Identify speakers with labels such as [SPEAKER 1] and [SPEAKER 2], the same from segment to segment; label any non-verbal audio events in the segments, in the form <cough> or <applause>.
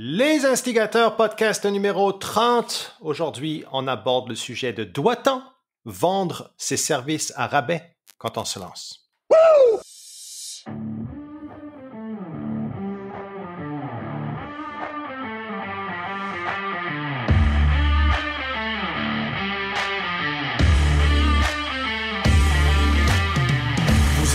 [SPEAKER 1] Les Instigateurs, podcast numéro 30. Aujourd'hui, on aborde le sujet de doit-on vendre ses services à rabais quand on se lance?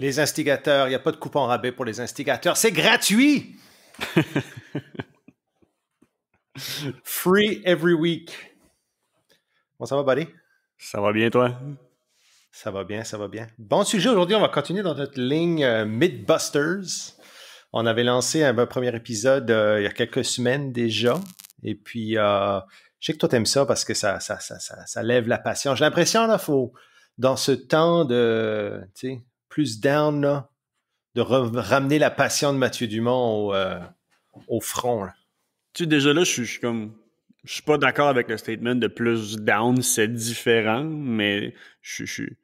[SPEAKER 1] Les instigateurs, il n'y a pas de en rabais pour les instigateurs. C'est gratuit! <laughs> Free every week. Bon, ça va, buddy? Ça va bien, toi? Ça va bien, ça va bien. Bon sujet aujourd'hui, on va continuer dans notre ligne euh, Midbusters. On avait lancé un, premier épisode euh, il y a quelques semaines déjà. Et puis, euh, je sais que toi, t'aimes ça parce que ça, ça, lève la passion. J'ai l'impression, là, faut, dans ce temps de, plus down, là, de ramener la passion de Mathieu Dumont au, euh, au front. Tu sais, déjà là, je suis comme.
[SPEAKER 2] Je suis pas d'accord avec le statement de plus down, c'est différent, mais je suis.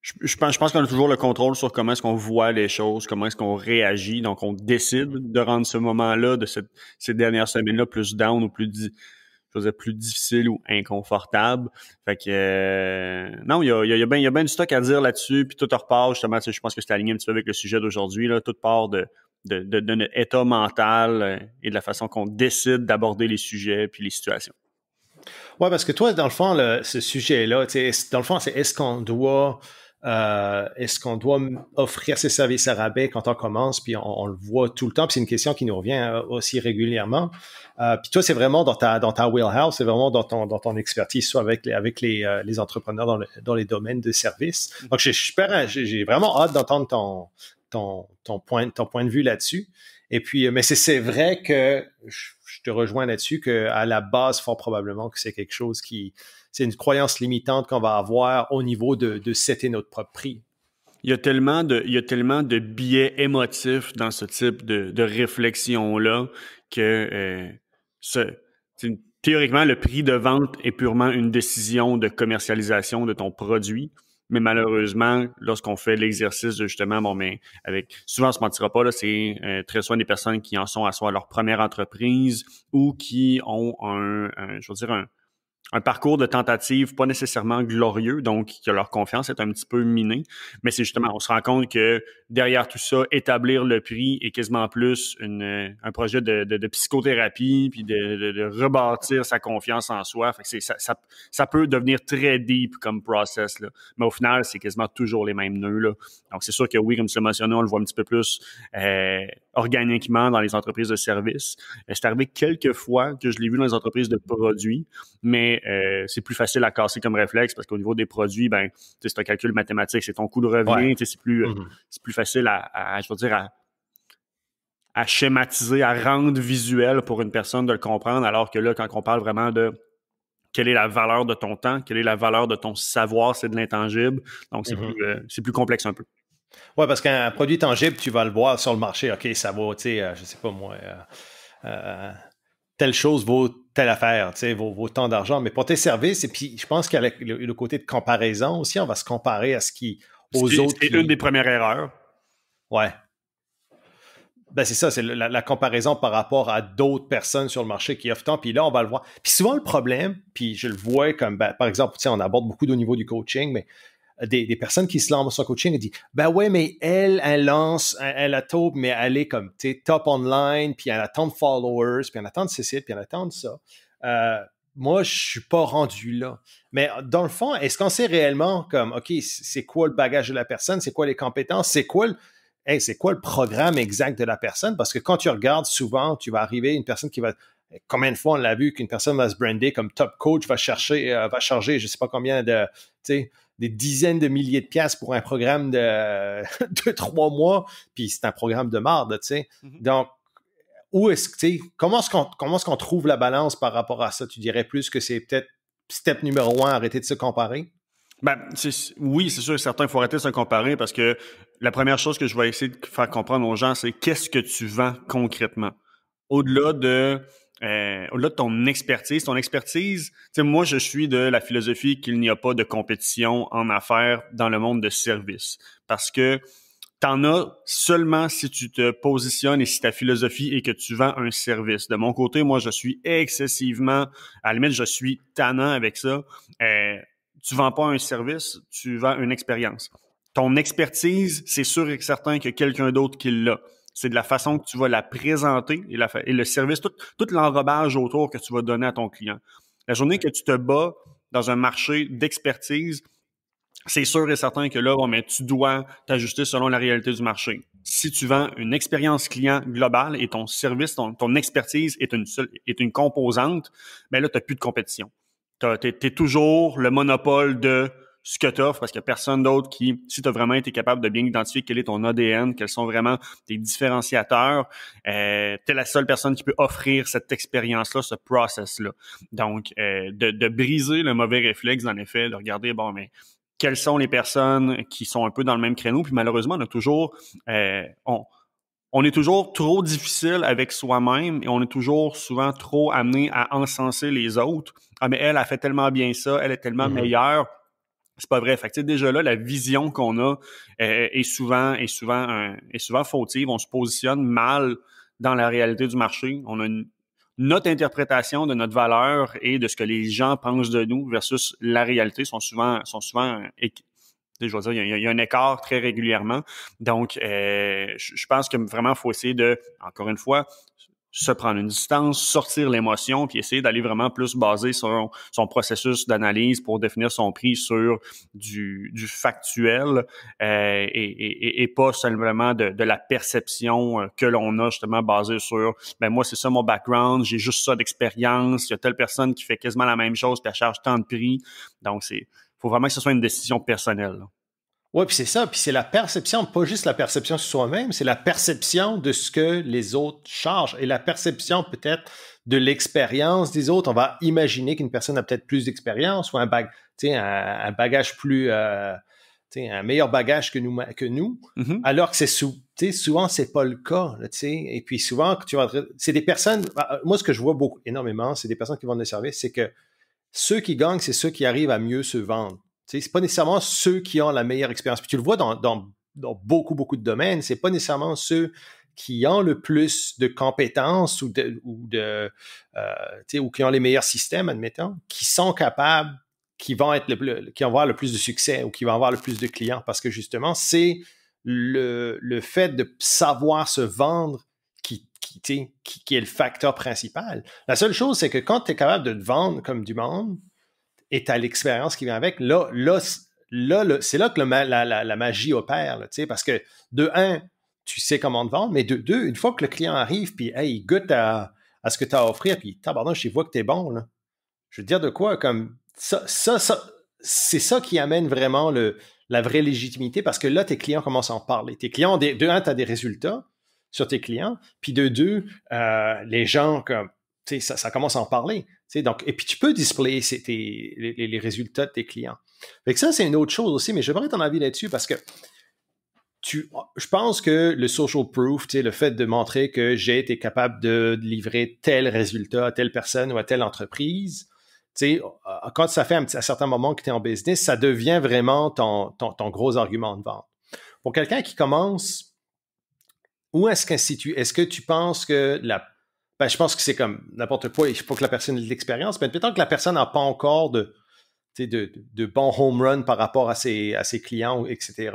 [SPEAKER 2] Je, pense, je pense qu'on a toujours le contrôle sur comment est-ce qu'on voit les choses, comment est-ce qu'on réagit. Donc, on décide de rendre ce moment-là, de cette, ces dernières semaines-là, plus down ou plus chose plus difficile ou inconfortable. Fait que non, il y a, bien du stock à dire là-dessus, puis tout repart, justement, je pense que c'est aligné un petit peu avec le sujet d'aujourd'hui, là, tout part de, de, notre état mental euh, et de la façon qu'on décide d'aborder les sujets puis les situations.
[SPEAKER 1] Oui, parce que toi, dans le fond, ce sujet-là, dans le fond, c'est est-ce qu'on doit euh, est-ce qu'on doit offrir ces services à rabais quand on commence? Puis on, le voit tout le temps. Puis c'est une question qui nous revient euh, aussi régulièrement. Euh, puis toi, c'est vraiment dans ta, dans ta wheelhouse, c'est vraiment dans ton, dans ton expertise, soit avec, avec les, euh, les entrepreneurs dans, dans les domaines de services. Mm. Donc, j'ai vraiment hâte d'entendre ton, ton, point, ton point de vue là-dessus. Et puis, euh, mais c'est vrai que je, te rejoins là-dessus qu'à la base, fort probablement que c'est quelque chose qui, c'est une croyance limitante qu'on va avoir au niveau de, de setter notre propre prix. Il y a tellement de, il y a tellement de biais émotifs
[SPEAKER 2] dans ce type de, réflexion-là que euh, ce, théoriquement, le prix de vente est purement une décision de commercialisation de ton produit. Mais malheureusement, lorsqu'on fait l'exercice de justement, bon, mais ben, avec souvent on se mentira pas, c'est euh, très souvent des personnes qui en sont à soit leur première entreprise ou qui ont un, un je veux dire, un, un parcours de tentatives pas nécessairement glorieux, donc que leur confiance est un petit peu minée. Mais c'est justement, on se rend compte que derrière tout ça, établir le prix est quasiment plus euh, un projet de, psychothérapie, puis de, rebâtir sa confiance en soi. Fait ça, peut devenir très deep comme process, mais au final, c'est quasiment toujours les mêmes nœuds. Donc c'est sûr que oui, comme tu l'as mentionné, on le voit un petit peu plus euh, organiquement dans les entreprises de services. Euh, c'est arrivé quelques fois que je l'ai vu dans les entreprises de produits, mais euh, c'est plus facile à casser comme réflexe parce qu'au niveau des produits, ben, c'est un calcul mathématique, c'est ton coût de revenu, c'est plus, euh, mm-hmm. plus facile à, dire, à, schématiser, à rendre visuel pour une personne de le comprendre, alors que là, quand on parle vraiment de quelle est la valeur de ton temps, quelle est la valeur de ton savoir, c'est de l'intangible. Donc, c'est mm-hmm. euh, plus, complexe un peu.
[SPEAKER 1] Oui, parce qu'un produit tangible, tu vas le voir sur le marché. OK, ça va, tu sais, je sais pas moi, telle chose vaut telle affaire, tu sais, vaut, tant d'argent. Mais pour tes services, et puis je pense qu'avec le, côté de comparaison aussi, on va se comparer à ce qui, aux autres. C'est une des premières erreurs. Ouais. Ben c'est ça, c'est la, comparaison par rapport à d'autres personnes sur le marché qui offrent tant. Puis là, on va le voir. Puis souvent, le problème, puis je le vois comme, ben, par exemple, on aborde beaucoup au niveau du coaching, mais euh, des, personnes qui se lancent en coaching et disent Ben ouais, mais elle, elle lance, elle, a taupe, mais elle est comme tu top online, puis elle attend de followers, puis elle attend de ceci, puis elle attend de ça. Euh, moi, je suis pas rendu là. Mais euh, dans le fond, est-ce qu'on sait réellement comme OK, c'est quoi le bagage de la personne, c'est quoi les compétences, c'est quoi le. c'est quoi le programme exact de la personne? Parce que quand tu regardes souvent, tu vas arriver une personne qui va eh, combien de fois on l'a vu qu'une personne va se brander comme top coach, va chercher, va charger je ne sais pas combien de, des dizaines de milliers de pièces pour un programme <laughs> de, trois mois, puis c'est un programme de marde, tu sais. Mhm. Donc, où est-ce que, comment est-ce qu'on comment est-ce qu'on trouve la balance par rapport à ça? Tu dirais plus que c'est peut-être step numéro un, arrêter de se comparer? Ben,
[SPEAKER 2] oui, c'est sûr et certain, il faut arrêter de se comparer parce que la première chose que je vais essayer de faire comprendre aux gens, c'est qu'est-ce que tu vends concrètement? Au-delà de euh, là, ton expertise, ton expertise, moi, je suis de la philosophie qu'il n'y a pas de compétition en affaires dans le monde de service. Parce que tu en as seulement si tu te positionnes et si ta philosophie est que tu vends un service. De mon côté, moi, je suis excessivement, à la limite, je suis tannant avec ça. Euh, tu vends pas un service, tu vends une expérience. Ton expertise, c'est sûr et certain que quelqu'un d'autre qui l'a c'est de la façon que tu vas la présenter et, le service, tout, l'enrobage autour que tu vas donner à ton client. La journée que tu te bats dans un marché d'expertise, c'est sûr et certain que là, mais tu dois t'ajuster selon la réalité du marché. Si tu vends une expérience client globale et ton service, ton, ton expertise est une, seule, est une composante, mais ben là, tu n'as plus de compétition. Tu es, toujours le monopole de ce que tu offres parce qu'il n'y a personne d'autre qui, si tu as vraiment été capable de bien identifier quel est ton ADN, quels sont vraiment tes différenciateurs, euh, tu es la seule personne qui peut offrir cette expérience-là, ce process-là. Donc, euh, de, de briser le mauvais réflexe, en effet, de regarder, bon, mais quelles sont les personnes qui sont un peu dans le même créneau. Puis malheureusement, on a toujours, euh, on, on, est toujours trop difficile avec soi-même et on est toujours souvent trop amené à encenser les autres. Ah, mais elle a fait tellement bien ça, elle est tellement mm-hmm. meilleure. C'est pas vrai. Fait déjà là, la vision qu'on a euh, euh, est souvent, est souvent, est souvent fautive. On se positionne mal dans la réalité du marché. On a notre interprétation de notre valeur et de ce que les gens pensent de nous versus la réalité sont souvent, sont souvent je il y, a, un écart très régulièrement. Donc, euh, je pense que vraiment, il faut essayer de, encore une fois, se prendre une distance, sortir l'émotion, puis essayer d'aller vraiment plus baser son, son processus d'analyse pour définir son prix sur du, factuel euh, et, pas seulement de, la perception euh, que l'on a justement basée sur ben moi c'est ça mon background, j'ai juste ça d'expérience, il y a telle personne qui fait quasiment la même chose, qui elle charge tant de prix. Donc c'est faut vraiment que ce soit une décision personnelle.
[SPEAKER 1] Oui, puis c'est ça, puis c'est la perception, pas juste la perception sur soi-même, c'est la perception de ce que les autres chargent et la perception peut-être de l'expérience des autres. On va imaginer qu'une personne a peut-être plus d'expérience ou un, bag, un, un bagage plus... Euh, un meilleur bagage que nous, mm-hmm. alors que c'est sou, souvent, c'est pas le cas. et puis souvent, tu c'est des personnes... Ah, ah, moi, ce que je vois beaucoup, énormément, c'est des personnes qui vont des services, c'est que ceux qui gagnent, c'est ceux qui arrivent à mieux se vendre. Ce c'est pas nécessairement ceux qui ont la meilleure expérience. Puis tu le vois dans, beaucoup, beaucoup de domaines, c'est pas nécessairement ceux qui ont le plus de compétences ou, euh, ou, qui ont les meilleurs systèmes, admettons, qui sont capables, qui vont, être le, qui avoir le plus de succès ou qui vont avoir le plus de clients. Parce que justement, c'est le, fait de savoir se vendre qui, qui, est le facteur principal. La seule chose, c'est que quand tu es capable de te vendre comme du monde, et à l'expérience qui vient avec, là, là, c'est là que la, la, magie opère, parce que de un, tu sais comment te vendre, mais de deux, une fois que le client arrive, puis hey, il goûte à, ce que tu as à offrir, puis tabarnouche, il voit que tu es bon, Je veux dire de quoi, comme ça, ça, c'est ça qui amène vraiment le, la vraie légitimité, parce que là, tes clients commencent à en parler. Tes clients, de, un, tu as des résultats sur tes clients, puis de deux, euh, les gens, comme, ça, ça commence à en parler donc, et puis tu peux displayer les, résultats de tes clients. Fait ça, c'est une autre chose aussi, mais j'aimerais ton avis là-dessus parce que je pense que le social proof, le fait de montrer que j'ai été capable de livrer tel résultat à telle personne ou à telle entreprise, quand ça fait un, certain moment que tu es en business, ça devient vraiment ton, gros argument de vente. Pour quelqu'un qui commence, où est-ce qu'institue? Est-ce que tu penses que la ben, je pense que c'est comme n'importe quoi. Il faut que la personne ait de l'expérience. Mais peut-être que la personne n'a pas encore de, de, bons home run par rapport à ses, à ses clients, etc.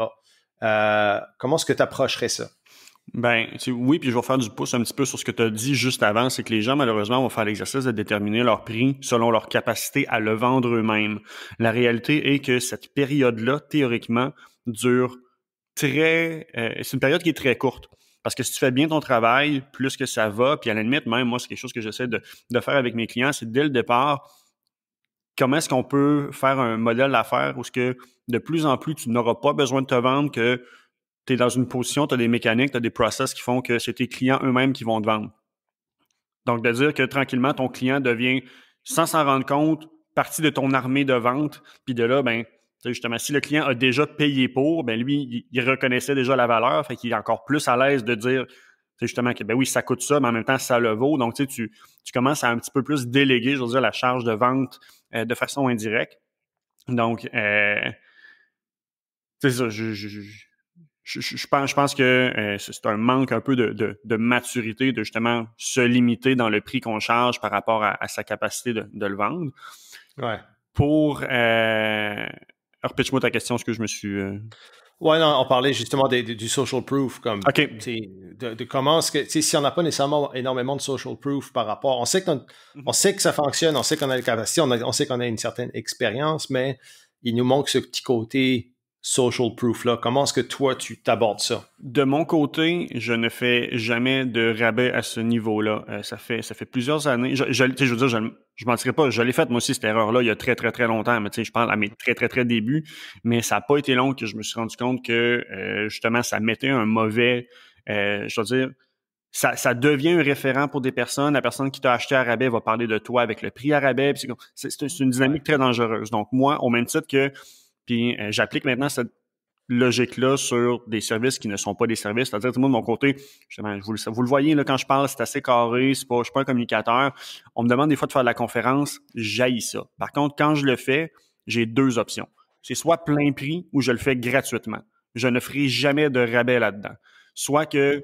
[SPEAKER 1] Euh, comment est-ce que tu approcherais ça? Ben,
[SPEAKER 2] oui, puis je vais faire du pouce un petit peu sur ce que tu as dit juste avant, c'est que les gens, malheureusement, vont faire l'exercice de déterminer leur prix selon leur capacité à le vendre eux-mêmes. La réalité est que cette période-là, théoriquement, dure très... Euh, c'est une période qui est très courte. Parce que si tu fais bien ton travail, plus que ça va, puis à la limite, même moi, c'est quelque chose que j'essaie de, de faire avec mes clients, c'est dès le départ, comment est-ce qu'on peut faire un modèle d'affaires où ce que de plus en plus, tu n'auras pas besoin de te vendre que tu es dans une position, tu as des mécaniques, tu as des process qui font que c'est tes clients eux-mêmes qui vont te vendre. Donc, de dire que tranquillement, ton client devient, sans s'en rendre compte, partie de ton armée de vente, puis de là, ben, justement, si le client a déjà payé pour, ben lui, il, reconnaissait déjà la valeur, fait qu'il est encore plus à l'aise de dire justement que ben oui, ça coûte ça, mais en même temps, ça le vaut. Donc, tu, tu commences à un petit peu plus déléguer, je veux dire, la charge de vente euh, de façon indirecte. Donc, euh, ça, je, pense, je pense que euh, c'est un manque un peu de, maturité de justement se limiter dans le prix qu'on charge par rapport à, sa capacité de, le vendre. Pour euh, pitch moi ta question, ce que je me suis. Euh,
[SPEAKER 1] ouais, non, on parlait justement du social proof, comme de, comment que si on n'a pas nécessairement énormément de social proof par rapport, on sait que mhm. on sait que ça fonctionne, on sait qu'on a les capacités, on, on sait qu'on a une certaine expérience, mais il nous manque ce petit côté social proof-là? Comment est-ce que toi, tu t'abordes ça? De mon côté, je ne fais
[SPEAKER 2] jamais de rabais à ce niveau-là. Euh, ça, fait, ça fait plusieurs années. Je, je, veux dire, je ne mentirais pas. Je l'ai faite, moi aussi, cette erreur-là, il y a très, très, très longtemps. Mais je parle à mes très, très, très débuts. Mais ça n'a pas été long que je me suis rendu compte que, euh, justement, ça mettait un mauvais, euh, je veux dire, ça, ça, devient un référent pour des personnes. La personne qui t'a acheté à rabais va parler de toi avec le prix à rabais. C'est une dynamique très dangereuse. Donc, moi, au même titre que puis euh, j'applique maintenant cette logique-là sur des services qui ne sont pas des services. C'est-à-dire, tout de mon côté, justement, vous, le, vous voyez, là, quand je parle, c'est assez carré, c'est pas, je suis pas un communicateur. On me demande des fois de faire de la conférence, j'haïs ça. Par contre, quand je le fais, j'ai deux options. C'est soit plein prix ou je le fais gratuitement. Je ne ferai jamais de rabais là-dedans. Soit que mhm.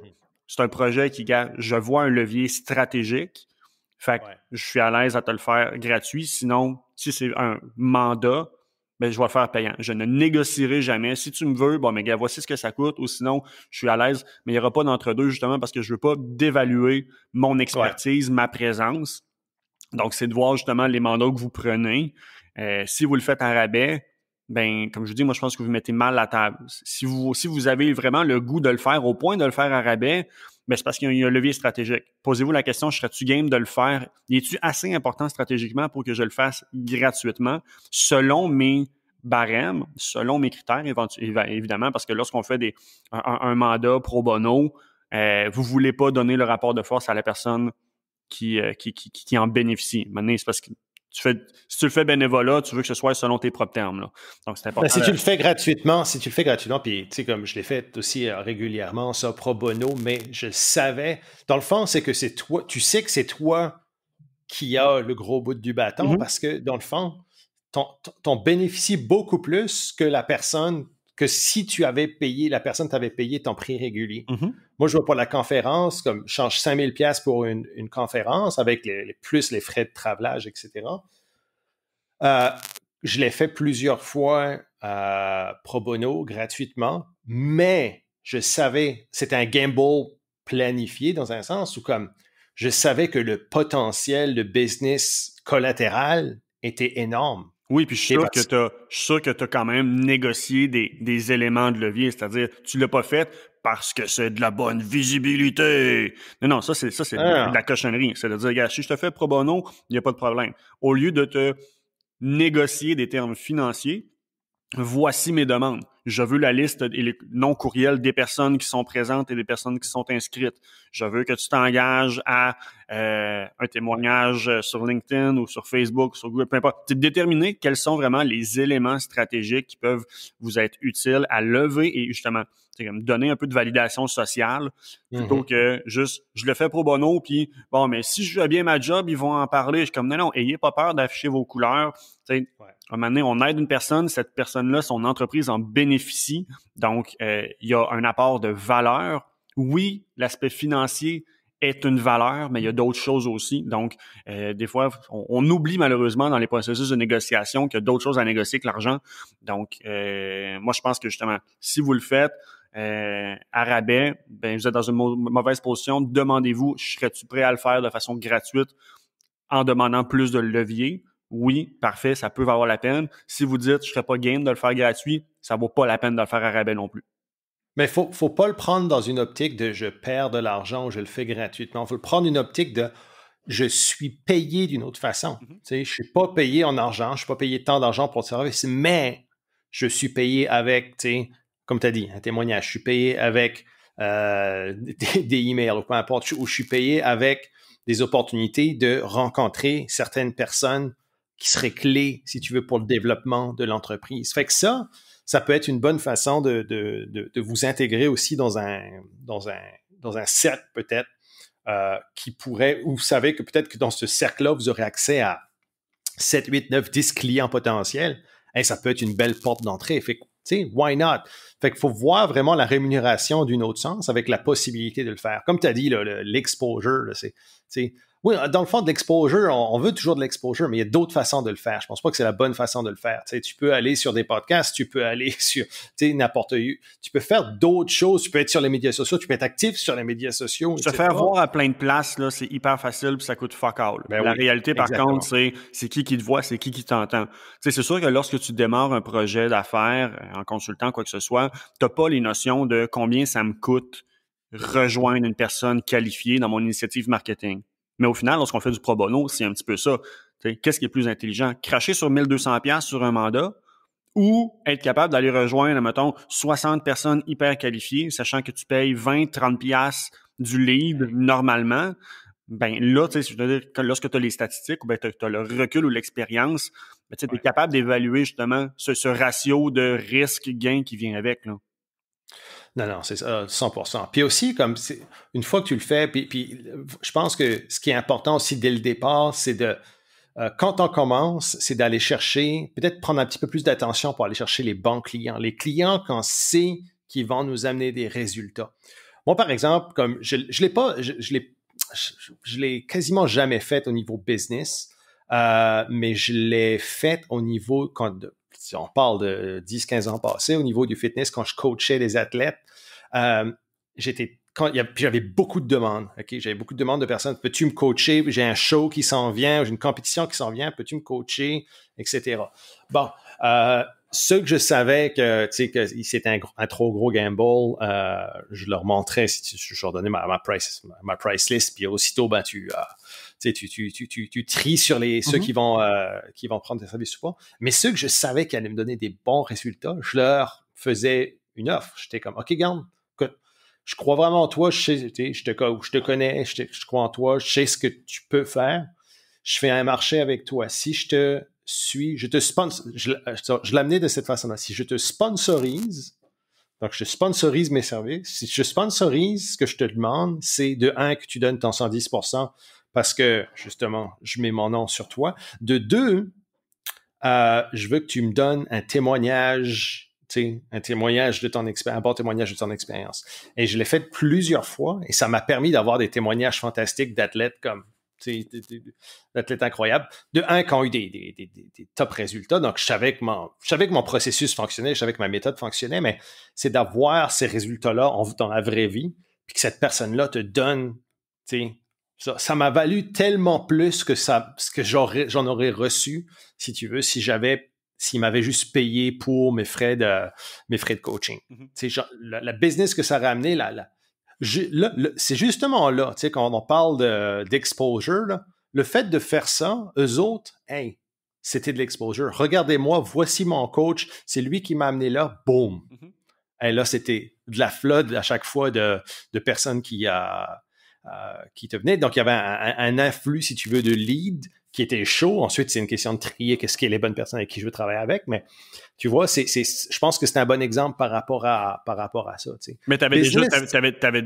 [SPEAKER 2] c'est un projet qui, je vois un levier stratégique, fait que je suis à l'aise à te le faire gratuit. Sinon, si c'est un mandat, je vais le faire payant. Je ne négocierai jamais. Si tu me veux, bon, mais gars, voici ce que ça coûte, ou sinon, je suis à l'aise, mais il n'y aura pas d'entre-deux, justement, parce que je ne veux pas dévaluer mon expertise, ma présence. Donc, c'est de voir justement les mandats que vous prenez. Euh, si vous le faites en rabais, ben, comme je vous dis, moi, je pense que vous mettez mal la table. Si vous, si vous avez vraiment le goût de le faire au point de le faire en rabais, c'est parce qu'il y a un levier stratégique. Posez-vous la question, serais-tu game de le faire? Es-tu assez important stratégiquement pour que je le fasse gratuitement selon mes barèmes, selon mes critères, évidemment, parce que lorsqu'on fait des, un, mandat pro bono, euh, vous ne voulez pas donner le rapport de force à la personne qui, euh, qui, qui en bénéficie. Maintenant, c'est parce que
[SPEAKER 1] tu fais, si tu le fais bénévolat, tu veux que ce soit selon tes propres termes. Donc, c'est important. Ben, si tu le fais gratuitement, si tu le fais gratuitement, puis tu sais, comme je l'ai fait aussi euh, régulièrement, ça, pro bono, mais je savais, dans le fond, c'est que c'est toi, tu sais que c'est toi qui a le gros bout du bâton mm-hmm. parce que, dans le fond, t'en bénéficies beaucoup plus que la personne que si tu avais payé, la personne t'avait payé ton prix régulier. Mm-hmm. Moi, je vois pour la conférence, comme je change 5000 pièces pour une, conférence avec plus les frais de travelage, etc. Euh, je l'ai fait plusieurs fois euh, pro bono, gratuitement, mais je savais, c'était un gamble planifié dans un sens où comme je savais que le potentiel de business collatéral était énorme. Oui, puis je suis bah, sûr que tu as, que quand même négocié
[SPEAKER 2] des, éléments de levier, c'est-à-dire tu l'as pas fait parce que c'est de la bonne visibilité. Non, non, ça c'est ah. de la cochonnerie. C'est à dire, si je te fais pro bono, il n'y a pas de problème. Au lieu de te négocier des termes financiers, voici mes demandes je veux la liste et les noms courriels des personnes qui sont présentes et des personnes qui sont inscrites. Je veux que tu t'engages à euh, un témoignage euh, sur LinkedIn ou sur Facebook, sur Google, peu importe. Déterminer quels sont vraiment les éléments stratégiques qui peuvent vous être utiles à lever et justement comme donner un peu de validation sociale plutôt mhm. que juste je le fais pro bono puis bon mais si je fais bien ma job ils vont en parler je suis comme non non ayez pas peur d'afficher vos couleurs À un moment donné on aide une personne cette personne là son entreprise en bénéficie donc, euh, il y a un apport de valeur. Oui, l'aspect financier est une valeur, mais il y a d'autres choses aussi. Donc, euh, des fois, on, oublie malheureusement dans les processus de négociation qu'il y a d'autres choses à négocier que l'argent. Donc, euh, moi, je pense que justement, si vous le faites à rabais, ben, vous êtes dans une mauvaise position. Demandez-vous, serais-tu prêt à le faire de façon gratuite en demandant plus de levier? oui, parfait, ça peut valoir la peine. Si vous dites, je ne serais pas game de le faire gratuit, ça ne vaut pas
[SPEAKER 1] la peine de le faire à rabais non plus. Mais il faut, faut pas le prendre dans une optique de je perds de l'argent ou je le fais gratuitement. Il faut le prendre une optique de je suis payé d'une autre façon. Mhm. Je ne suis pas payé en argent, je ne suis pas payé tant d'argent pour le service, mais je suis payé avec, comme tu as dit, un témoignage, je suis payé avec euh, <laughs> des, des, emails ou peu importe, ou je suis payé avec des opportunités de rencontrer certaines personnes qui serait clé si tu veux, pour le développement de l'entreprise. Fait que ça, ça peut être une bonne façon de, vous intégrer aussi dans un, dans un, dans un cercle peut-être euh, qui pourrait, ou vous savez que peut-être que dans ce cercle-là, vous aurez accès à 7, 8, 9, 10 clients potentiels. Et ça peut être une belle porte d'entrée. Fait que, tu sais, why not? Fait qu'il faut voir vraiment la rémunération d'une autre sens avec la possibilité de le faire. Comme tu as dit, l'exposure, c'est, oui, dans le fond, de l'exposure, on, veut toujours de l'exposure, mais il y a d'autres façons de le faire. Je pense pas que c'est la bonne façon de le faire. tu peux aller sur des podcasts, tu peux aller <laughs> sur n'importe où. Tu peux faire d'autres choses. Tu peux être sur les médias sociaux, tu peux être actif sur les médias sociaux. Se faire voir à plein de places, là, c'est hyper facile puis ça coûte fuck all. Ben la réalité, par contre, c'est,
[SPEAKER 2] qui qui te voit, c'est qui qui t'entend. c'est sûr que lorsque tu démarres un projet d'affaires euh, en consultant quoi que ce soit, tu n'as pas les notions de combien ça me coûte rejoindre une personne qualifiée dans mon initiative marketing mais au final, lorsqu'on fait du pro bono, c'est un petit peu ça. Qu'est-ce qui est plus intelligent? Cracher sur 1200$ sur un mandat ou être capable d'aller rejoindre, mettons, 60 personnes hyper qualifiées, sachant que tu payes 20-30$ du lead normalement. Ben là, tu sais, lorsque tu as les statistiques ben, tu as, le recul ou l'expérience, ben, tu es capable d'évaluer justement ce, ce ratio de risque-gain
[SPEAKER 1] qui vient avec. Là. Non, non, c'est ça, 100%. Puis aussi, comme une fois que tu le fais, puis, je pense que ce qui est important aussi dès le départ, c'est de, euh, quand on commence, c'est d'aller chercher, peut-être prendre un petit peu plus d'attention pour aller chercher les bons clients, les clients qu'on sait qui vont nous amener des résultats. Moi, par exemple, comme je ne l'ai pas, je, l'ai quasiment jamais fait au niveau business, euh, mais je l'ai fait au niveau quand, si on parle de 10-15 ans passés au niveau du fitness, quand je coachais les athlètes, euh, j'avais beaucoup de demandes, j'avais beaucoup de demandes de personnes. Peux-tu me coacher J'ai un show qui s'en vient, j'ai une compétition qui s'en vient. Peux-tu me coacher, etc. Bon, euh, ceux que je savais que, que c'était un, trop gros gamble, euh, je leur montrais, je leur donnais ma, ma, price, ma price list, puis aussitôt ben, tu... Euh, tu, tu, tries sur les, ceux mm-hmm. euh, qui, vont, prendre des services ou pas. Mais ceux que je savais qui allaient me donner des bons résultats, je leur faisais une offre. J'étais comme, OK, garde, je crois vraiment en toi, je, te, connais, je, crois en toi, je sais ce que tu peux faire. Je fais un marché avec toi. Si je te suis, je te sponsorise. Euh, je, l'amenais de cette façon-là. Si je te sponsorise, donc je sponsorise mes services, si je sponsorise, ce que je te demande, c'est de 1 que tu donnes ton 110 parce que justement, je mets mon nom sur toi. De deux, euh, je veux que tu me donnes un témoignage un témoignage de ton expérience, un bon témoignage de ton expérience. Et je l'ai fait plusieurs fois et ça m'a permis d'avoir des témoignages fantastiques d'athlètes comme d'athlètes incroyables. De un, qui ont eu des, des, top résultats. Donc, je savais, que mon, je savais que mon processus fonctionnait, je savais que ma méthode fonctionnait, mais c'est d'avoir ces résultats-là dans la vraie vie, puis que cette personne-là te donne tu sais ça m'a valu tellement plus que ça, ce que j'aurais, j'en aurais reçu, si tu veux, si j'avais, s'il m'avait juste payé pour mes frais de, mes frais de coaching. C'est mm-hmm. la, business que ça a ramené, là, là, c'est justement là, tu sais, quand on parle d'exposure, le fait de faire ça, eux autres, hey, c'était de l'exposure. Regardez-moi, voici mon coach, c'est lui qui m'a amené là, boum. Mm-hmm. Et là, c'était de la flotte à chaque fois de, de personnes qui, a euh, qui te venait. Donc, il y avait un, un, afflux, si tu veux, de lead », qui était chaud. Ensuite, c'est une question de trier qu'est-ce qui est les bonnes personnes avec qui je veux travailler avec. Mais tu vois, c'est, je pense que c'est un bon exemple par rapport à, par rapport à ça. Mais tu avais,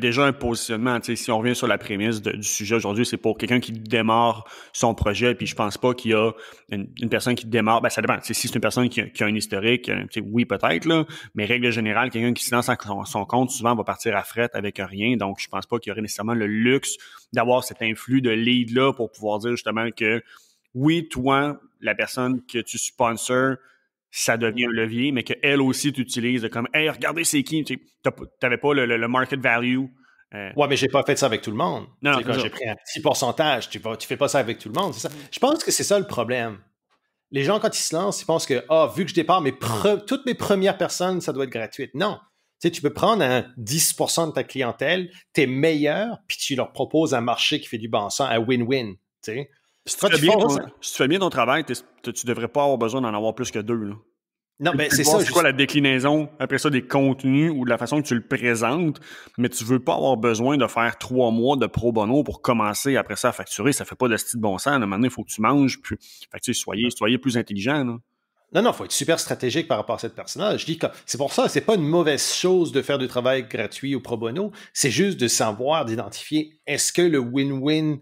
[SPEAKER 2] déjà un positionnement. Tu sais, si on revient sur la prémisse du sujet aujourd'hui, c'est pour quelqu'un qui démarre son projet. Puis je pense pas qu'il y a une, personne qui démarre. Ben, ça dépend. si c'est une personne qui a, un historique, euh, oui, peut-être. là. Mais règle générale, quelqu'un qui se lance à son, son, compte souvent va partir à fret avec rien. Donc, je pense pas qu'il y aurait nécessairement le luxe d'avoir cet influx de lead-là pour pouvoir dire justement que oui, toi, la personne que tu sponsors, ça devient un levier, mais qu'elle aussi t'utilise
[SPEAKER 1] comme Hey, regardez c'est qui. Tu n'avais pas le, market value. Euh. Ouais, mais j'ai pas fait ça avec tout le monde. Non, j'ai pris un petit pourcentage. Tu ne fais pas ça avec tout le monde. Ça. Mm. Je pense que c'est ça le problème. Les gens, quand ils se lancent, ils pensent que, ah, vu que je départ, mes toutes mes premières personnes, ça doit être gratuit. Non. Tu, tu peux prendre un 10 de ta clientèle, tes meilleurs, puis tu leur proposes un marché qui fait du bon sens, un win-win. Tu sais. Si tu, fais bien, ton, travail,
[SPEAKER 2] tu ne devrais pas avoir besoin d'en avoir plus que deux. Non, mais ben, c'est ça. C'est quoi la déclinaison, après ça, des contenus ou de la façon que tu le présentes, mais tu veux pas avoir besoin de faire trois mois de pro bono pour commencer après ça à facturer. Ça fait pas de style bon sens. Maintenant, il faut que tu manges. Puis, fait tu
[SPEAKER 1] sais, soyez, soyez plus intelligent. Non, non, il faut être super stratégique par rapport à cette personne Je dis que c'est pour ça, c'est pas une mauvaise chose de faire du travail gratuit ou pro bono. C'est juste de savoir, d'identifier est-ce que le win-win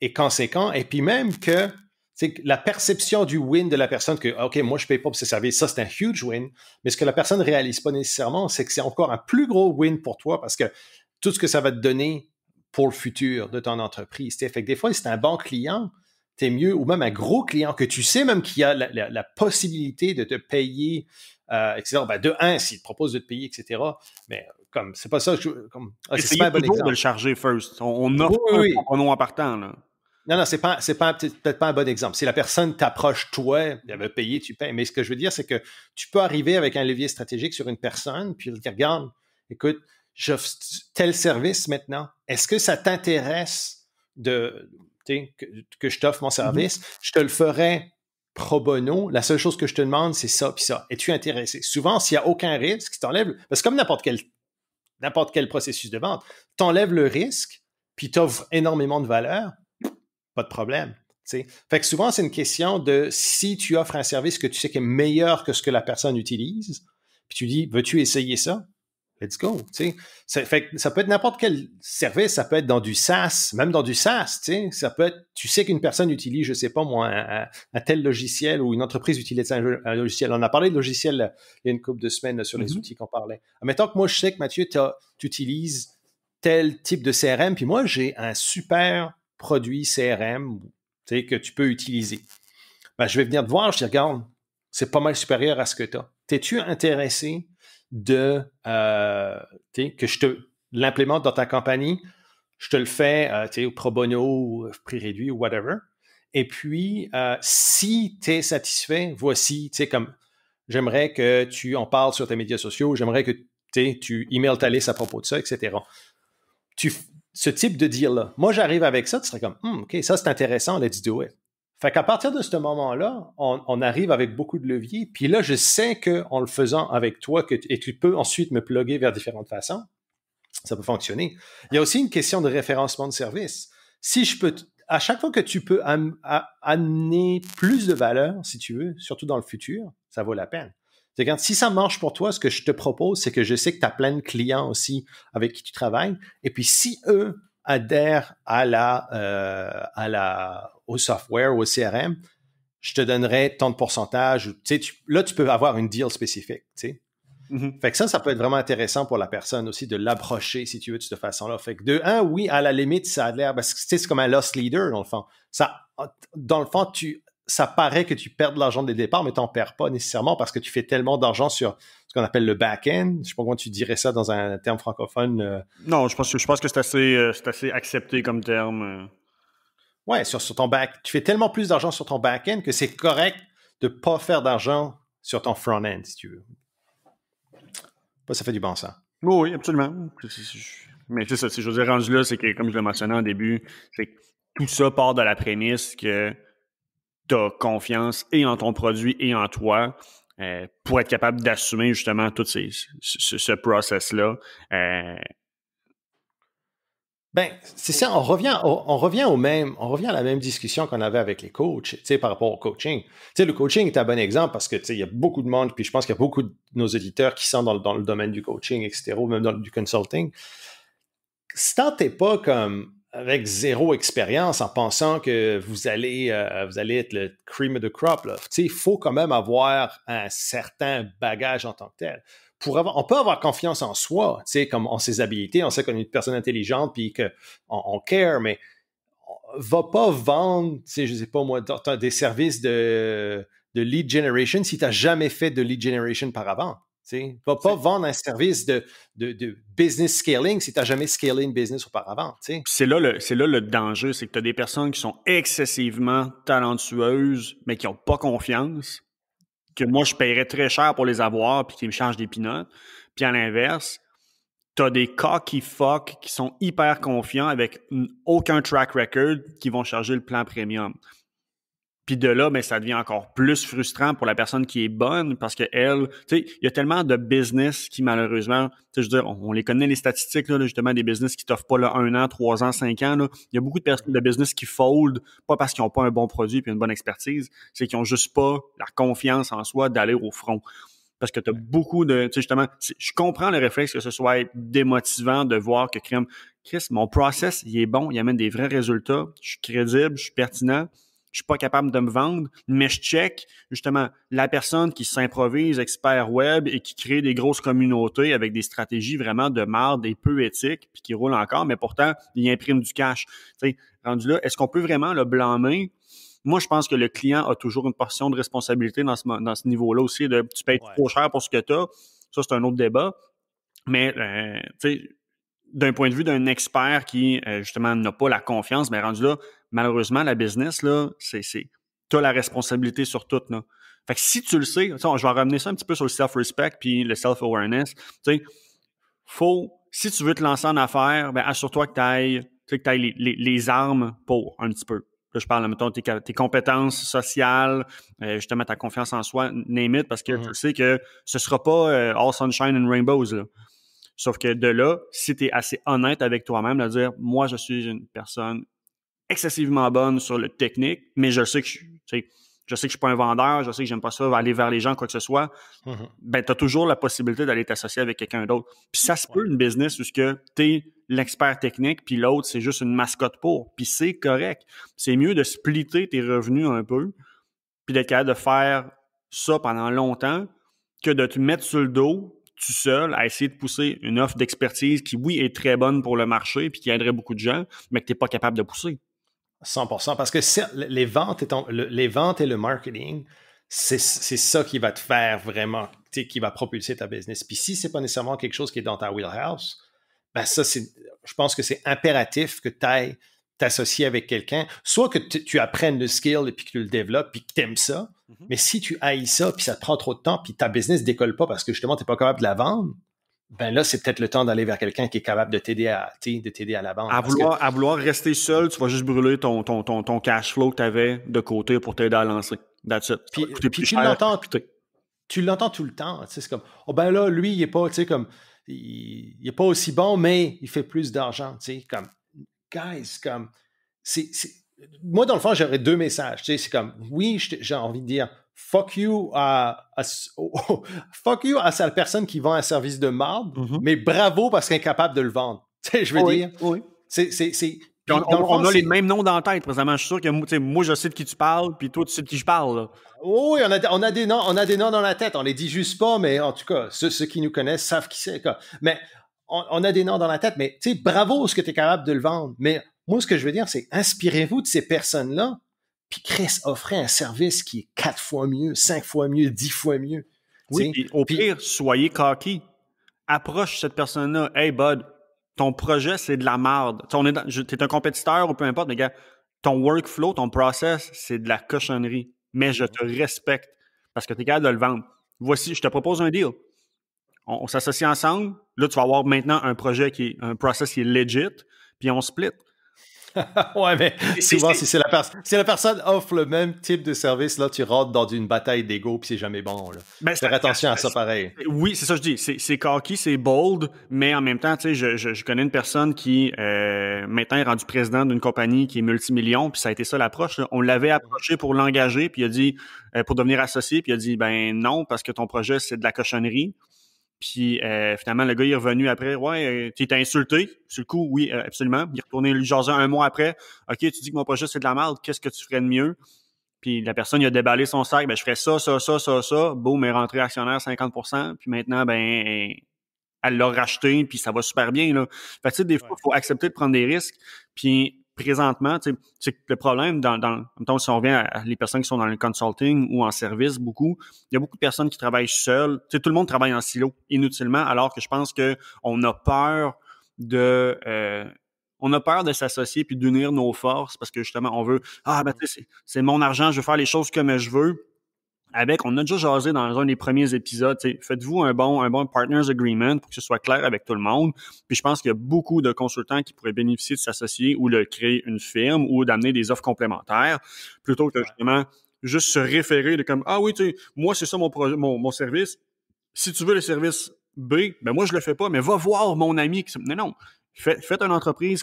[SPEAKER 1] et conséquent. Et puis même que c'est la perception du win de la personne que ah, OK, moi je paye pas pour ces services, ça c'est un huge win. Mais ce que la personne réalise pas nécessairement, c'est que c'est encore un plus gros win pour toi parce que tout ce que ça va te donner pour le futur de ton entreprise. c'est Fait que des fois, c'est un bon client, tu es mieux, ou même un gros client que tu sais même qui a la, possibilité de te payer, euh, etc. Ben de un, s'il te propose de te payer, etc. Mais comme c'est pas ça je, comme ah, c'est pas un bon exemple. de le charger first. On, on offre en partant là. Non, non, c'est pas, c'est pas peut-être pas un bon exemple. Si la personne t'approche toi, elle veut payer, tu payes. Mais ce que je veux dire, c'est que tu peux arriver avec un levier stratégique sur une personne, puis dire, regarde, écoute, j'offre tel service maintenant. Est-ce que ça t'intéresse de que, que, je t'offre mon mm-hmm. service? Je te le ferai pro bono. La seule chose que je te demande, c'est ça puis ça. Es-tu intéressé? Souvent, s'il n'y a aucun risque, qui t'enlève, Parce que comme n'importe quel n'importe quel processus de vente, t'enlèves le risque, puis t'offres énormément de valeur, pas de problème. sais. Fait que souvent, c'est une question de si tu offres un service que tu sais qui est meilleur que ce que la personne utilise, puis tu dis, veux-tu essayer ça? Let's go. Ça, peut être n'importe quel service, ça peut être dans du SaaS, même dans du SaaS. Ça peut être, tu sais qu'une personne utilise, je ne sais pas moi, un, tel logiciel ou une entreprise utilise un, logiciel. On a parlé de logiciel il y a une couple de semaines sur les mm-hmm. outils qu'on parlait. Admettons que moi, je sais que Mathieu, tu utilises tel type de CRM, puis moi, j'ai un super produit CRM que tu peux utiliser. Ben, je vais venir te voir, je te regarde, c'est pas mal supérieur à ce que tu as. T'es-tu intéressé de euh, que je te l'implémente dans ta compagnie, je te le fais euh, au pro bono prix réduit ou whatever. Et puis, euh, si tu es satisfait, voici, tu sais, comme j'aimerais que tu en parles sur tes médias sociaux, j'aimerais que tu emails ta liste à propos de ça, etc. Tu, ce type de deal-là. Moi, j'arrive avec ça, tu serais comme, hmm, OK, ça c'est intéressant, let's do it. Fait qu'à partir de ce moment-là, on, arrive avec beaucoup de leviers. Puis là, je sais qu'en le faisant avec toi, que, et tu peux ensuite me plugger vers différentes façons, ça peut fonctionner. Il y a aussi une question de référencement de service. Si je peux, à chaque fois que tu peux amener plus de valeur, si tu veux, surtout dans le futur, ça vaut la peine. C'est si ça marche pour toi, ce que je te propose, c'est que je sais que tu as plein de clients aussi avec qui tu travailles. Et puis si eux adhère à la, euh, à la, au software, au CRM, je te donnerai tant de pourcentage. Tu, là, tu peux avoir une deal spécifique. Mm-hmm. Fait que ça, ça peut être vraiment intéressant pour la personne aussi de l'approcher, si tu veux, de cette façon-là. Fait que de un, oui, à la limite, ça adhère. parce que c'est comme un lost leader, dans le fond. Ça, dans le fond, tu, ça paraît que tu perds de l'argent dès le départ, mais tu n'en perds pas nécessairement parce que tu fais tellement d'argent sur ce qu'on appelle le back-end. Je ne sais pas comment tu dirais ça dans un terme francophone. Euh. Non, je pense que, je pense que c'est assez, euh, c'est assez, accepté comme terme. Euh. Ouais, sur, sur ton back. Tu fais tellement plus d'argent sur ton back-end que c'est correct de ne pas faire d'argent sur ton front-end, si tu veux. ça fait du bon sens.
[SPEAKER 2] Oui, oui, absolument.
[SPEAKER 1] Mais c'est ça, si je vous ai rendu là, c'est que, comme
[SPEAKER 2] je l'ai mentionné en début, c'est tout ça part de la prémisse que tu confiance et en ton produit et en toi euh, pour être capable d'assumer justement tout ce, process-là. Euh,
[SPEAKER 1] ben, c'est ça, on revient, on, revient au même, on revient à la même discussion qu'on avait avec les coachs, par rapport au coaching. le coaching est un bon exemple parce que, il y a beaucoup de monde, puis je pense qu'il y a beaucoup de nos auditeurs qui sont dans, le domaine du coaching, etc., ou même dans, du consulting. Si t'es pas comme avec zéro expérience en pensant que vous allez, euh, vous allez être le cream of the crop. Il faut quand même avoir un certain bagage en tant que tel. Pour avoir, on peut avoir confiance en soi, comme en ses habilités, on sait qu'on est une personne intelligente puis qu'on on care, mais on va pas vendre, je sais pas moi, des services de, de lead generation si tu n'as jamais fait de lead generation par avant ne vas pas vendre un service de, business scaling si tu n'as jamais scalé une business auparavant. C'est là, le, danger, c'est que tu as des personnes qui sont excessivement talentueuses,
[SPEAKER 2] mais qui n'ont pas confiance, que moi, je paierais très cher pour les avoir, puis qui me chargent des pinottes. Puis à l'inverse, tu as des cas qui qui sont hyper confiants avec aucun track record, qui vont charger le plan premium. Puis de là, ben, ça devient encore plus frustrant pour la personne qui est bonne parce que elle, tu sais, il y a tellement de business qui malheureusement, tu sais, je veux dire, on, les connaît les statistiques là, justement des business qui t'offrent pas là, un an, trois ans, cinq ans. Il y a beaucoup de personnes de business qui foldent pas parce qu'ils n'ont pas un bon produit puis une bonne expertise, c'est qu'ils ont juste pas la confiance en soi d'aller au front. Parce que tu as beaucoup de, tu sais, justement, je comprends le réflexe que ce soit démotivant de voir que Chris, mon process, il est bon, il amène des vrais résultats, je suis crédible, je suis pertinent je suis pas capable de me vendre, mais je check justement la personne qui s'improvise expert web et qui crée des grosses communautés avec des stratégies vraiment de marde et peu éthiques, puis qui roule encore, mais pourtant, il imprime du cash. rendu là, est-ce qu'on peut vraiment le blâmer? Moi, je pense que le client a toujours une portion de responsabilité dans ce, dans ce niveau-là aussi, de tu payes trop cher pour ce que tu as. Ça, c'est un autre débat. Mais, euh, tu sais, d'un point de vue d'un expert qui, euh, justement, n'a pas la confiance, mais rendu là, malheureusement, la business, là, c'est. Tu as la responsabilité sur toute Là. Fait que si tu le sais, je vais ramener ça un petit peu sur le self-respect puis le self-awareness. Faut, si tu veux te lancer en affaires, ben, assure-toi que tu ailles, que les, armes pour un petit peu. Là, je parle, mettons, tes, compétences sociales, euh, justement ta confiance en soi, name it, parce que mm-hmm. tu sais que ce ne sera pas euh, all sunshine and rainbows. Sauf que de là, si tu es assez honnête avec toi-même, de dire Moi, je suis une personne excessivement bonne sur le technique, mais je sais que je, je sais que je suis pas un vendeur, je sais que j'aime pas ça, aller vers les gens, quoi que ce soit, mm-hmm. ben, tu as toujours la possibilité d'aller t'associer avec quelqu'un d'autre. Puis ça se peut une business où tu es l'expert technique, puis l'autre, c'est juste une mascotte pour. Puis c'est correct. C'est mieux de splitter tes revenus un peu, puis d'être capable de faire ça pendant longtemps, que de te mettre sur le dos tout seul à essayer de pousser une offre d'expertise qui, oui, est très bonne pour le marché puis qui aiderait beaucoup de gens,
[SPEAKER 1] mais que tu n'es pas capable de pousser. 100%, parce que les ventes, et le, les ventes et le marketing, c'est ça qui va te faire vraiment, qui va propulser ta business. Puis si c'est pas nécessairement quelque chose qui est dans ta wheelhouse, ben ça, je pense que c'est impératif que tu ailles t'associer avec quelqu'un, soit que tu apprennes le skill et puis que tu le développes et que tu aimes ça, mm-hmm. mais si tu haïs ça puis ça te prend trop de temps puis ta business décolle pas parce que justement tu n'es pas capable de la vendre, ben là, c'est peut-être le temps d'aller vers quelqu'un qui est capable de t'aider à, t'aider à la banque. À vouloir,
[SPEAKER 2] à vouloir rester seul, tu vas juste brûler ton, ton, ton, ton cash flow que tu avais de côté pour t'aider à lancer. That's it. Puis, tu
[SPEAKER 1] l'entends, tout le temps. C'est comme, oh ben là, lui, il est pas, comme, il, est pas aussi bon, mais il fait plus d'argent. Comme, guys, comme, c'est, moi, dans le fond, j'aurais deux messages. C'est comme, oui, j'ai envie de dire, fuck you à, à <laughs> fuck you à personne qui vend un service de marbre, mhm. mais bravo parce qu'elle est capable de le vendre. <laughs> Tu sais, je veux dire. Oui. C'est, on, a les mêmes noms dans la tête, présentement. Je suis sûr que moi, je sais de qui tu parles, puis toi, tu sais de qui je parle. oui, on a, des noms, on a des noms dans la tête. On les dit juste pas, mais en tout cas, ceux, qui nous connaissent savent qui c'est. Mais on, a des noms dans la tête, mais tu sais, bravo ce que tu es capable de le vendre. Mais moi, ce que je veux dire, c'est inspirez-vous de ces personnes-là puis Chris offrait un service qui est quatre fois mieux, cinq fois mieux, dix fois mieux. Oui,
[SPEAKER 2] au pire, soyez cocky. Approche cette personne-là. Hey, bud, ton projet, c'est de la merde. Tu es un compétiteur ou peu importe, mais gars, ton workflow, ton process, c'est de la cochonnerie. Mais je te respecte parce que tu es capable de le vendre. Voici, je te propose un deal. On, s'associe ensemble. Là, tu vas avoir maintenant un projet qui est un process qui est legit, puis on split.
[SPEAKER 1] <laughs> ouais, mais souvent, si c'est la, la personne offre le même type de service, là, tu rentres dans une bataille d'ego, puis c'est jamais bon. Là. Ben, Faire attention à ça pareil. Oui, c'est ça que je dis.
[SPEAKER 2] C'est cocky, c'est bold, mais en même temps, tu sais, je, je, connais une personne qui, euh, maintenant, est rendue président d'une compagnie qui est multimillion, puis ça a été ça l'approche. On l'avait mm-hmm. approché pour l'engager, puis il a dit, euh, pour devenir associé, puis il a dit, ben non, parce que ton projet, c'est de la cochonnerie. Puis euh, finalement, le gars est revenu après. Ouais, tu euh, t'es insulté. Sur le coup, oui, euh, absolument. Il est retourné lui jaser un mois après. OK, tu dis que mon projet, c'est de la merde. Qu'est-ce que tu ferais de mieux? Puis la personne, il a déballé son sac. Ben, je ferais ça, ça, ça, ça, ça. Boum, est rentré actionnaire 50 Puis maintenant, ben, elle l'a racheté. Puis ça va super bien. Là. Fait que, des fois, il faut accepter de prendre des risques. Puis présentement, c'est le problème, dans, dans, temps, si on revient à les personnes qui sont dans le consulting ou en service, beaucoup, il y a beaucoup de personnes qui travaillent seules. tout le monde travaille en silo, inutilement, alors que je pense que on a peur de... Euh, on a peur de s'associer puis d'unir nos forces parce que justement, on veut, ah ben c'est mon argent, je veux faire les choses comme je veux avec, on a déjà jasé dans un des premiers épisodes, faites-vous un bon, un bon partners agreement pour que ce soit clair avec tout le monde. Puis je pense qu'il y a beaucoup de consultants qui pourraient bénéficier de s'associer ou de créer une firme ou d'amener des offres complémentaires plutôt que justement juste se référer de comme, ah oui, tu moi c'est ça mon, mon, service. Si tu veux le service B, ben moi je le fais pas, mais va voir mon ami. Non, non. une entreprise,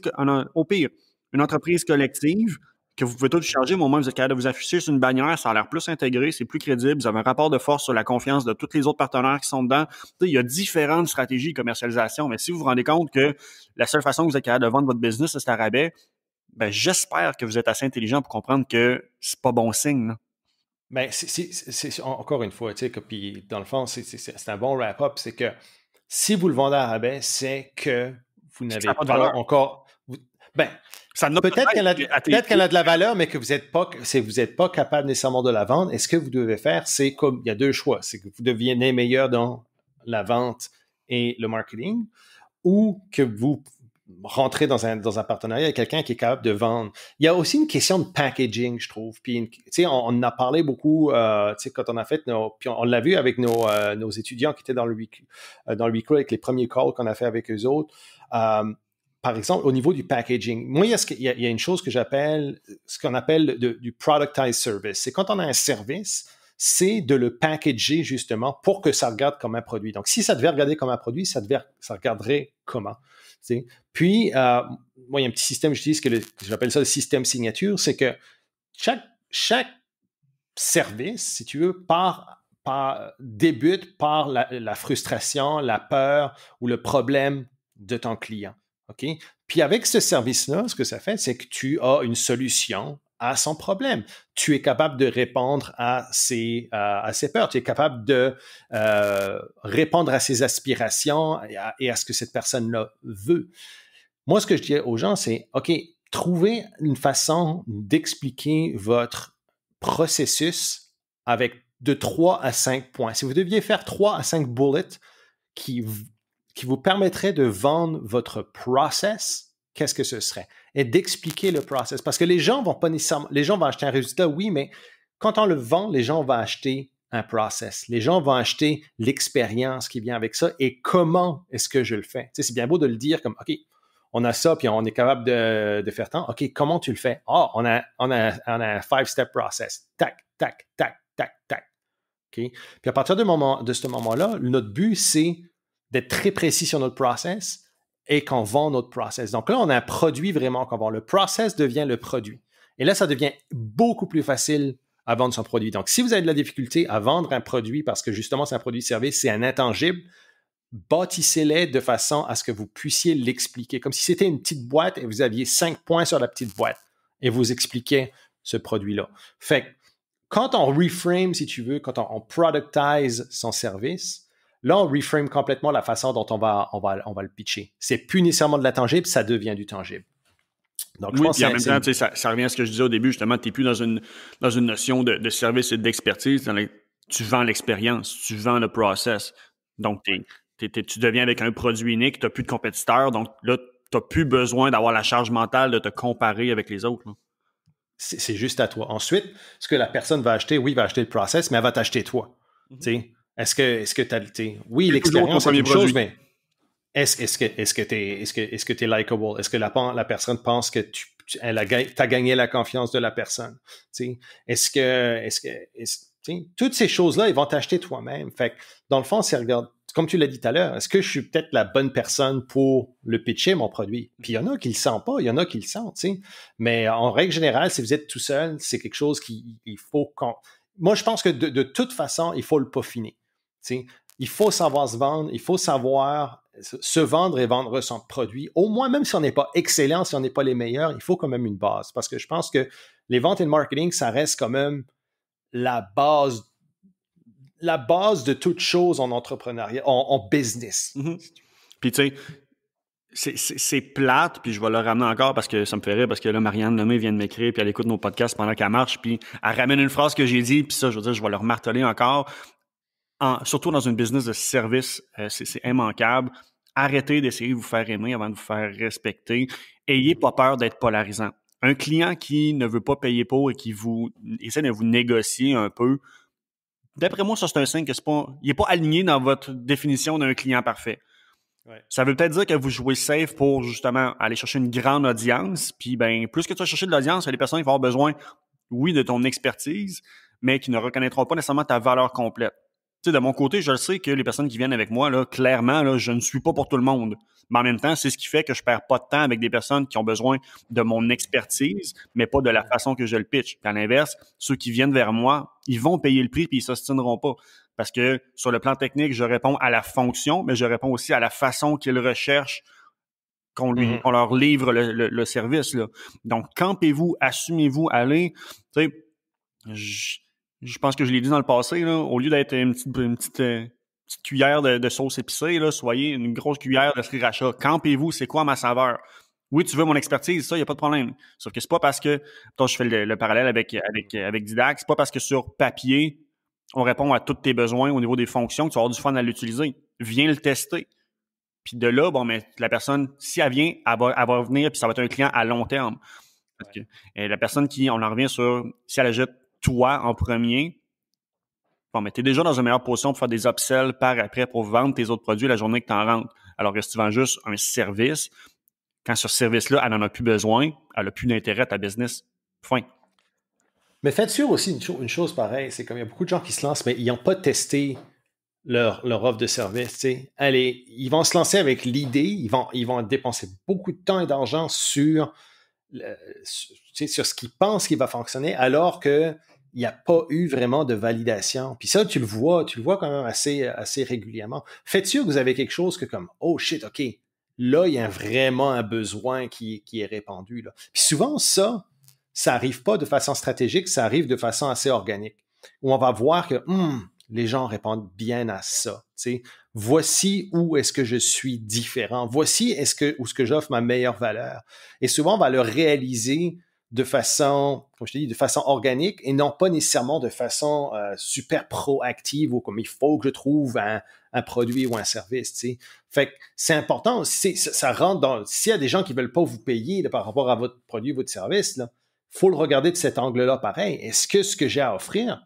[SPEAKER 2] au pire, une entreprise collective que vous pouvez tout charger mais au moins vous êtes capable de vous afficher sur une bannière, ça a l'air plus intégré, c'est plus crédible, vous avez un rapport de force sur la confiance de tous les autres partenaires qui sont dedans. il y a différentes stratégies de commercialisation, mais si vous vous rendez compte que la seule façon que vous êtes capable de vendre votre business, c'est à rabais,
[SPEAKER 1] ben, j'espère que vous êtes assez intelligent pour comprendre que c'est pas bon signe. Mais ben, c'est encore une fois, puis dans le fond, c'est un bon wrap-up, c'est que si vous le vendez à rabais, c'est que vous n'avez pas, encore. ben, Peut-être qu'elle a, de la valeur, mais que vous n'êtes pas, pas capable nécessairement de la vendre. Et ce que vous devez faire, c'est comme il y a deux choix, c'est que vous deviennez meilleur dans la vente et le marketing, ou que vous rentrez dans un, dans un partenariat avec quelqu'un qui est capable de vendre. Il y a aussi une question de packaging, je trouve. Puis, on, en a parlé beaucoup, euh, quand on a fait nos, puis on, l'a vu avec euh, nos, étudiants qui étaient dans le, week end euh, avec les premiers calls qu'on a fait avec eux autres. Euh, par exemple, au niveau du packaging, moi, il y a, une chose que j'appelle, ce qu'on appelle du productized service. C'est quand on a un service, c'est de le packager justement pour que ça regarde comme un produit. Donc, si ça devait regarder comme un produit, ça, ça regarderait comment. Puis, euh, moi, il y a un petit système, j'utilise que, que j'appelle ça le système signature, c'est que chaque, service, si tu veux, part, débute par la frustration, la peur ou le problème de ton client. OK? Puis avec ce service-là, ce que ça fait, c'est que tu as une solution à son problème. Tu es capable de répondre à ses, à, ses peurs. Tu es capable de euh, répondre à ses aspirations et à, ce que cette personne-là veut. Moi, ce que je dis aux gens, c'est, OK, trouvez une façon d'expliquer votre processus avec de 3 à 5 points. Si vous deviez faire trois à 5 bullets qui qui vous permettrait de vendre votre process, qu'est-ce que ce serait? Et d'expliquer le process. Parce que les gens vont pas nécessairement, les gens vont acheter un résultat, oui, mais quand on le vend, les gens vont acheter un process. Les gens vont acheter l'expérience qui vient avec ça et comment est-ce que je le fais. c'est bien beau de le dire comme, OK, on a ça, puis on est capable de, faire tant. OK, comment tu le fais? Ah, on, a, un five-step process. Tac, tac, tac, tac, tac. OK? Puis à partir de ce moment-là, notre but, c'est d'être très précis sur notre process et qu'on vend notre process. Donc là, on a un produit vraiment qu'on vend. Le process devient le produit. Et là, ça devient beaucoup plus facile à vendre son produit. Donc, si vous avez de la difficulté à vendre un produit parce que justement, c'est un produit service, c'est un intangible, bâtissez-les de façon à ce que vous puissiez l'expliquer. Comme si c'était une petite boîte et vous aviez cinq points sur la petite boîte et vous expliquiez ce produit-là. Fait que quand on reframe, si tu veux, quand on productise son service, Là, on reframe complètement la façon dont on va, on va, on va le pitcher. C'est plus nécessairement de la tangible, ça devient du tangible. Donc, en même temps, ça, ça, revient à
[SPEAKER 2] ce que je disais au début, justement, tu n'es plus dans une,
[SPEAKER 1] dans une notion de, service et
[SPEAKER 2] d'expertise. Tu vends l'expérience, tu vends le process. Donc, tu deviens avec un produit unique, tu n'as plus de compétiteurs. Donc, là, tu n'as plus besoin d'avoir la charge mentale de te
[SPEAKER 1] comparer avec les autres. c'est juste à toi. Ensuite, ce que la personne va acheter, oui, va acheter le process, mais elle va t'acheter toi. Mm-hmm. tu est-ce que est-ce que tu as Oui, l'expérience c'est une chose, mais est-ce est-ce que est-ce que tu es est-ce que est que es likable Est-ce que la, la personne pense que tu, as gagné la confiance de la personne est-ce que est-ce que toutes ces choses-là, ils vont t'acheter toi-même. Fait dans le fond, c'est regarde comme tu l'as dit tout à l'heure, est-ce que je suis peut-être la bonne personne pour le pitcher, mon produit? Puis il y en a qui le sentent pas, il y en a qui le sentent, tu sais. Mais en règle générale, si vous êtes tout seul, c'est quelque chose qu'il faut qu'on. Moi, je pense que de, de, toute façon, il faut le peaufiner il faut savoir se vendre, il faut savoir se vendre et vendre son produit. Au moins, même si on n'est pas excellent, si on n'est pas les meilleurs, il faut quand même une base. Parce que je pense que les ventes et le marketing, ça reste quand même la base, la base de toute chose en entrepreneuriat, en, business. Mm-hmm.
[SPEAKER 2] Puis tu sais, c'est plate, puis je vais le ramener encore parce que ça me fait rire, parce que là, Marianne Lemay vient de m'écrire, puis elle écoute nos podcasts pendant qu'elle marche, puis elle ramène une phrase que j'ai dit, puis ça, je veux dire, je vais le remarteler encore surtout dans une business de service, euh, c'est immanquable. Arrêtez d'essayer de vous faire aimer avant de vous faire respecter. Ayez pas peur d'être polarisant. Un client qui ne veut pas payer pour et qui vous essaie de vous négocier un peu, d'après moi, ça c'est un signe que est pas, il n'est pas aligné dans votre définition d'un client parfait. Ça veut peut-être dire que vous jouez safe pour justement aller chercher une grande audience. Puis ben, plus que tu vas chercher de l'audience, les personnes qui vont avoir besoin, oui, de ton expertise, mais qui ne reconnaîtront pas nécessairement ta valeur complète sais, de mon côté, je le sais que les personnes qui viennent avec moi, là, clairement, là, je ne suis pas pour tout le monde. Mais en même temps, c'est ce qui fait que je perds pas de temps avec des personnes qui ont besoin de mon expertise, mais pas de la façon que je le pitch. à l'inverse, ceux qui viennent vers moi, ils vont payer le prix puis ils s'ostineront pas. Parce que sur le plan technique, je réponds à la fonction, mais je réponds aussi à la façon qu'ils recherchent qu'on lui, mm-hmm. leur livre le, service. Donc, campez-vous, assumez-vous, allez. Tu sais, je pense que je l'ai dit dans le passé, au lieu d'être une petite, euh, cuillère de, sauce épicée, soyez une grosse cuillère de sriracha. Campez-vous, c'est quoi ma saveur? Oui, tu veux mon expertise, ça, il n'y a pas de problème. Sauf que c'est pas parce que, je fais le, parallèle avec, avec, avec Didac, c'est pas parce que sur papier, on répond à tous tes besoins au niveau des fonctions que tu vas avoir du fun à l'utiliser. Viens le tester. Puis de là, bon, mais la personne, si elle vient, elle va, revenir, venir, puis ça va être un client à long terme. Euh, la personne qui, on en revient sur, si elle ajoute toi en premier, bon, mais tu es déjà dans une meilleure position pour faire des upsells par après pour vendre tes autres produits la journée que tu en rentres. Alors que si tu vends juste un service, quand ce service-là, elle n'en a plus besoin, elle n'a plus d'intérêt à ta business. Fin.
[SPEAKER 1] Mais faites sûr aussi une, chose pareille, c'est comme il y a beaucoup de gens qui se lancent, mais ils n'ont pas testé leur, leur, offre de service. Allez, ils vont se lancer avec l'idée, ils vont, ils vont dépenser beaucoup de temps et d'argent sur euh, sur ce qu'il pense qu'il va fonctionner, alors que il n'y a pas eu vraiment de validation. Puis ça, tu le vois, tu le vois quand même assez, assez régulièrement. Faites-tu que vous avez quelque chose que comme, oh shit, OK, là, il y a vraiment un besoin qui, qui est répandu. Là. Puis souvent, ça, ça n'arrive pas de façon stratégique, ça arrive de façon assez organique, où on va voir que, hmm, les gens répondent bien à ça. T'sais. Voici où est-ce que je suis différent. Voici est-ce que, où est-ce que j'offre ma meilleure valeur. Et souvent, on va le réaliser de façon, comme je te dis, de façon organique et non pas nécessairement de façon euh, super proactive ou comme il faut que je trouve un, produit ou un service. T'sais. Fait c'est important. C'est, ça, rentre dans. S'il y a des gens qui veulent pas vous payer par rapport à votre produit, votre service, là, faut le regarder de cet angle-là pareil. Est-ce que ce que j'ai à offrir,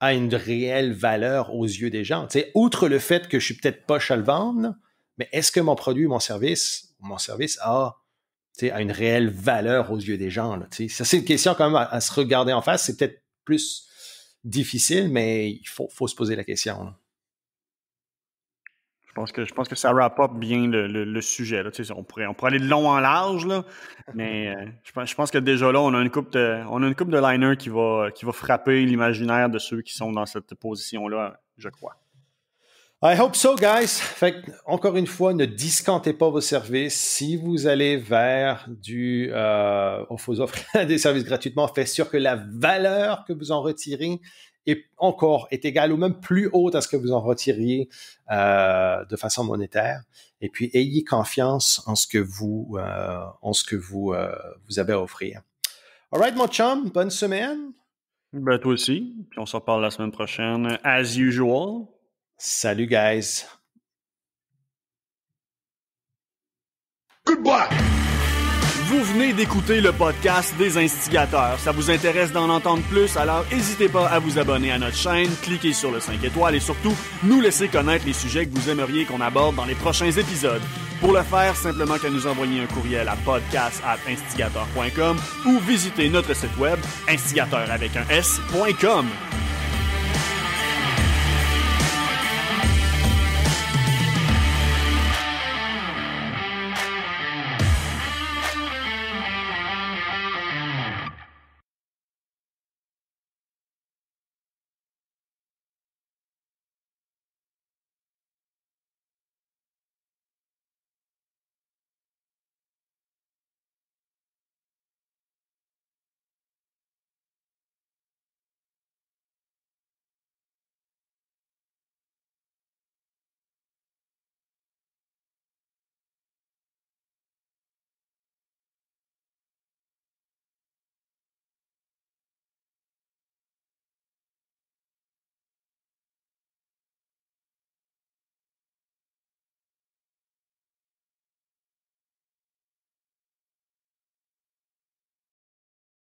[SPEAKER 1] a une réelle valeur aux yeux des gens. sais, outre le fait que je suis peut-être pas à le vendre, mais est-ce que mon produit, mon service, mon service a, a une réelle valeur aux yeux des gens? c'est une question quand même à, se regarder en face. C'est peut-être plus difficile, mais il faut, faut se poser la question je pense que
[SPEAKER 2] ça wrap up bien le, sujet. on, pourrait, aller de long en large, mais euh, je, pense, que déjà là, on a une coupe de, on liner qui va, frapper l'imaginaire de ceux
[SPEAKER 1] qui sont dans cette position-là, je crois. I hope so, guys. Fait encore une fois, ne discantez pas vos services. Si vous allez vers du. vous euh, <laughs> des services gratuitement, faites sûr que la valeur que vous en retirez est encore est égal ou même plus haute à ce que vous en retiriez euh, de façon monétaire. Et puis ayez confiance en ce que vous euh, en ce que vous euh, vous avez à offrir. All right, mon chum, bonne semaine. Ben toi aussi. Puis on se reparle
[SPEAKER 2] la semaine prochaine, as usual. Salut, guys. Goodbye. Vous venez d'écouter le podcast des instigateurs. Ça vous intéresse d'en entendre plus, alors n'hésitez pas à vous abonner à notre chaîne, cliquez sur le 5 étoiles et surtout nous laisser connaître les sujets que vous aimeriez qu'on aborde dans les prochains épisodes. Pour le faire, simplement que nous envoyer un courriel à podcast@instigateur.com ou visiter notre site web instigateur avec un s.com.